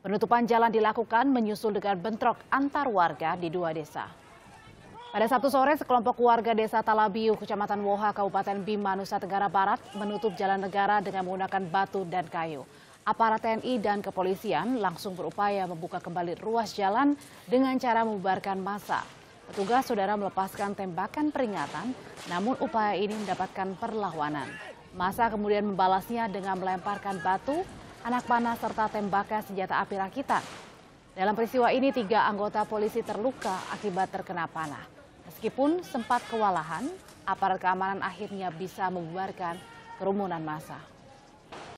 Penutupan jalan dilakukan menyusul dengan bentrok antar warga di dua desa. Pada Sabtu sore, sekelompok warga desa Talabiu, Kecamatan Woha, Kabupaten Bima, Nusa Tenggara Barat menutup jalan negara dengan menggunakan batu dan kayu. Aparat TNI dan kepolisian langsung berupaya membuka kembali ruas jalan dengan cara membubarkan massa. Petugas saudara melepaskan tembakan peringatan, namun upaya ini mendapatkan perlawanan. Masa kemudian membalasnya dengan melemparkan batu, anak panah, serta tembakan senjata api rakitan. Dalam peristiwa ini, tiga anggota polisi terluka akibat terkena panah. Meskipun sempat kewalahan, aparat keamanan akhirnya bisa membubarkan kerumunan massa.